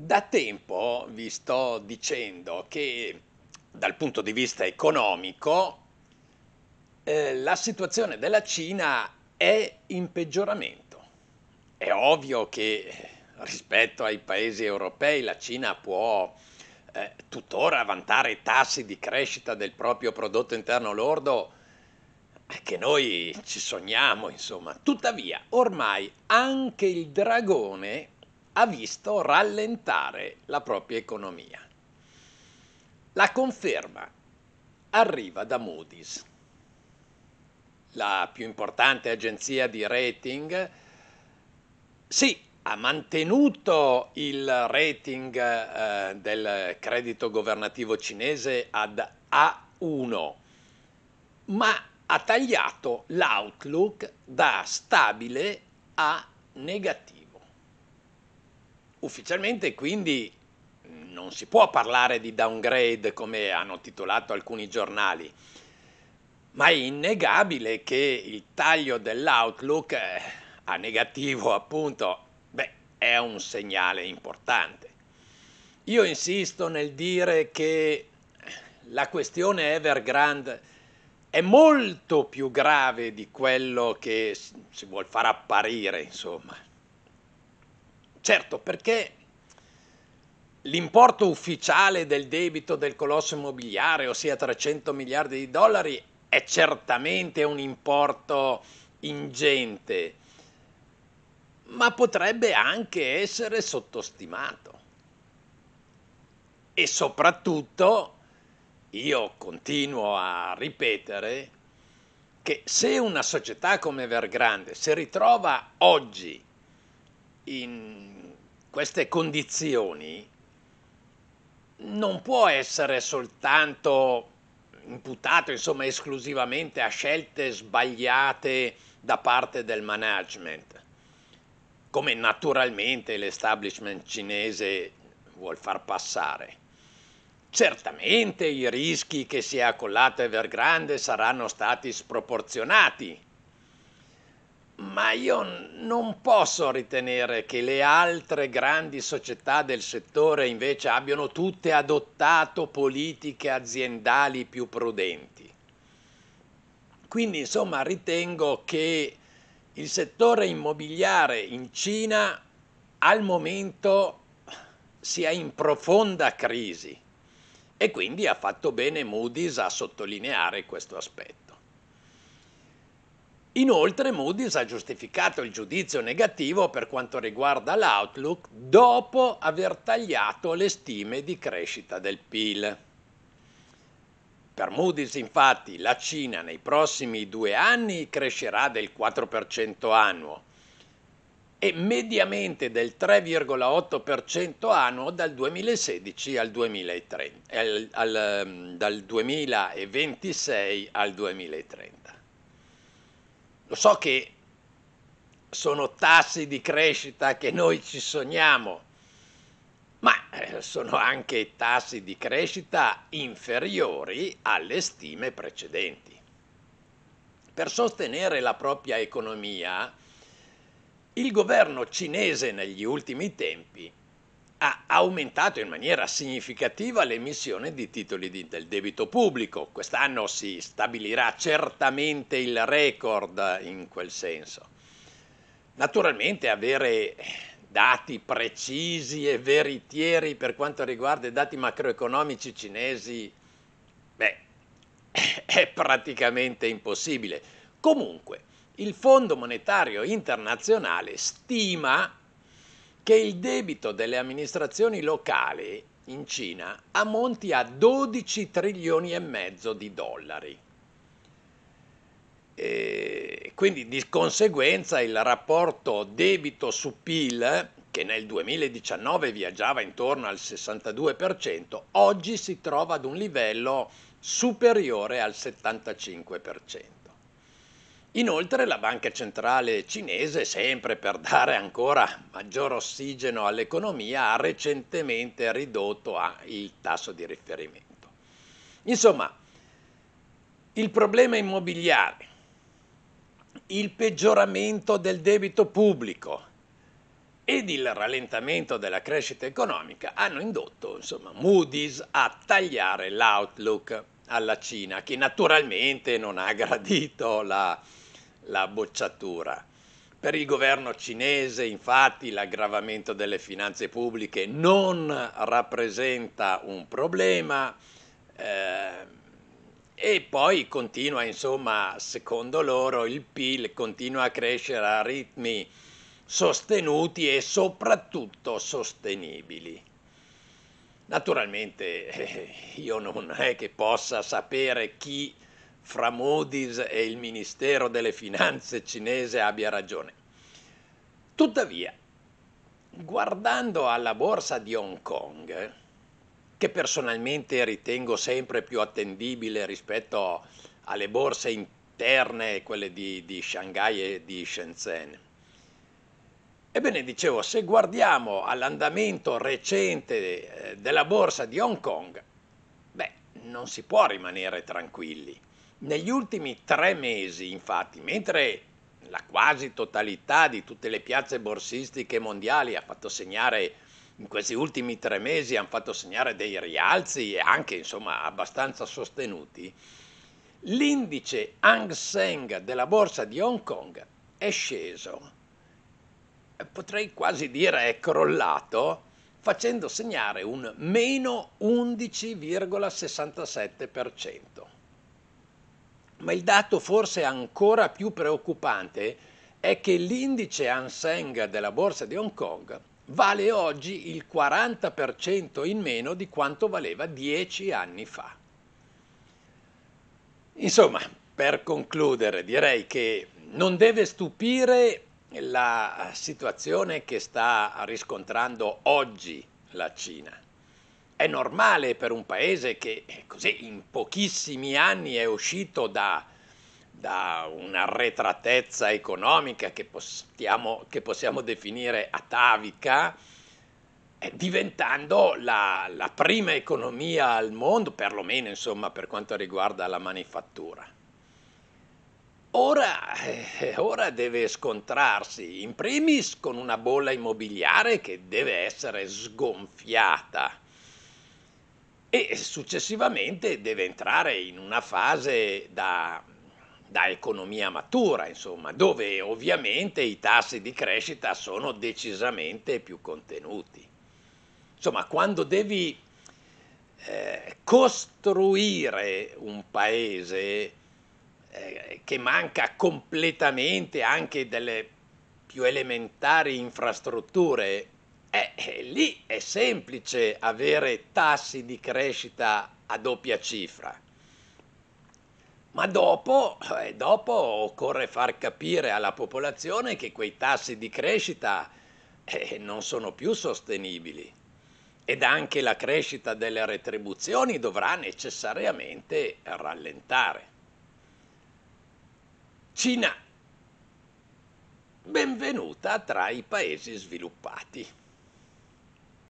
Da tempo vi sto dicendo che dal punto di vista economico eh, la situazione della Cina è in peggioramento. È ovvio che rispetto ai paesi europei la Cina può eh, tuttora vantare tassi di crescita del proprio prodotto interno lordo che noi ci sogniamo, insomma. Tuttavia, ormai anche il dragone ha visto rallentare la propria economia. La conferma arriva da Moody's, la più importante agenzia di rating. Sì, ha mantenuto il rating eh, del credito governativo cinese ad A1, ma ha tagliato l'outlook da stabile a negativo. Ufficialmente quindi non si può parlare di downgrade come hanno titolato alcuni giornali, ma è innegabile che il taglio dell'outlook eh, a negativo appunto beh, è un segnale importante. Io insisto nel dire che la questione Evergrande è molto più grave di quello che si vuol far apparire, insomma. Certo, perché l'importo ufficiale del debito del colosso immobiliare, ossia 300 miliardi di dollari, è certamente un importo ingente, ma potrebbe anche essere sottostimato. E soprattutto, io continuo a ripetere, che se una società come Vergrande si ritrova oggi in queste condizioni non può essere soltanto imputato insomma esclusivamente a scelte sbagliate da parte del management, come naturalmente l'establishment cinese vuol far passare. Certamente i rischi che si è accollato Evergrande saranno stati sproporzionati ma io non posso ritenere che le altre grandi società del settore invece abbiano tutte adottato politiche aziendali più prudenti. Quindi insomma ritengo che il settore immobiliare in Cina al momento sia in profonda crisi e quindi ha fatto bene Moody's a sottolineare questo aspetto. Inoltre Moody's ha giustificato il giudizio negativo per quanto riguarda l'outlook dopo aver tagliato le stime di crescita del PIL. Per Moody's infatti la Cina nei prossimi due anni crescerà del 4% annuo e mediamente del 3,8% annuo dal 2016 al 2030, al, al, ehm, dal 2026 al 2030. Lo so che sono tassi di crescita che noi ci sogniamo, ma eh, sono anche tassi di crescita inferiori alle stime precedenti. Per sostenere la propria economia, il governo cinese negli ultimi tempi ha aumentato in maniera significativa l'emissione di titoli di, del debito pubblico. Quest'anno si stabilirà certamente il record in quel senso. Naturalmente avere dati precisi e veritieri per quanto riguarda i dati macroeconomici cinesi, beh, è praticamente impossibile. Comunque, il Fondo Monetario Internazionale stima che il debito delle amministrazioni locali in Cina ammonti a 12 trilioni e mezzo di dollari. E quindi di conseguenza il rapporto debito su PIL, che nel 2019 viaggiava intorno al 62%, oggi si trova ad un livello superiore al 75%. Inoltre la banca centrale cinese, sempre per dare ancora maggior ossigeno all'economia, ha recentemente ridotto ah, il tasso di riferimento. Insomma, il problema immobiliare, il peggioramento del debito pubblico ed il rallentamento della crescita economica hanno indotto insomma, Moody's a tagliare l'outlook alla Cina, che naturalmente non ha gradito la, la bocciatura. Per il governo cinese, infatti, l'aggravamento delle finanze pubbliche non rappresenta un problema eh, e poi continua, insomma, secondo loro il PIL continua a crescere a ritmi sostenuti e soprattutto sostenibili. Naturalmente eh, io non è che possa sapere chi fra Moody's e il Ministero delle Finanze cinese abbia ragione. Tuttavia, guardando alla borsa di Hong Kong, che personalmente ritengo sempre più attendibile rispetto alle borse interne, quelle di, di Shanghai e di Shenzhen, Ebbene, dicevo, se guardiamo all'andamento recente eh, della borsa di Hong Kong, beh, non si può rimanere tranquilli. Negli ultimi tre mesi, infatti, mentre la quasi totalità di tutte le piazze borsistiche mondiali ha fatto segnare in questi ultimi tre mesi hanno fatto segnare dei rialzi e anche insomma abbastanza sostenuti, l'indice Hang Seng della borsa di Hong Kong è sceso potrei quasi dire è crollato, facendo segnare un meno 11,67%. Ma il dato forse ancora più preoccupante è che l'indice Hang della borsa di Hong Kong vale oggi il 40% in meno di quanto valeva dieci anni fa. Insomma, per concludere, direi che non deve stupire la situazione che sta riscontrando oggi la Cina. È normale per un paese che eh, così in pochissimi anni è uscito da, da un'arretratezza economica che possiamo, che possiamo definire atavica, diventando la, la prima economia al mondo, perlomeno insomma, per quanto riguarda la manifattura. Ora, eh, ora, deve scontrarsi in primis con una bolla immobiliare che deve essere sgonfiata e successivamente deve entrare in una fase da, da economia matura, insomma, dove ovviamente i tassi di crescita sono decisamente più contenuti. Insomma, quando devi eh, costruire un paese eh, che manca completamente anche delle più elementari infrastrutture, eh, eh, lì è semplice avere tassi di crescita a doppia cifra. Ma dopo, eh, dopo occorre far capire alla popolazione che quei tassi di crescita eh, non sono più sostenibili ed anche la crescita delle retribuzioni dovrà necessariamente rallentare. Cina, benvenuta tra i paesi sviluppati.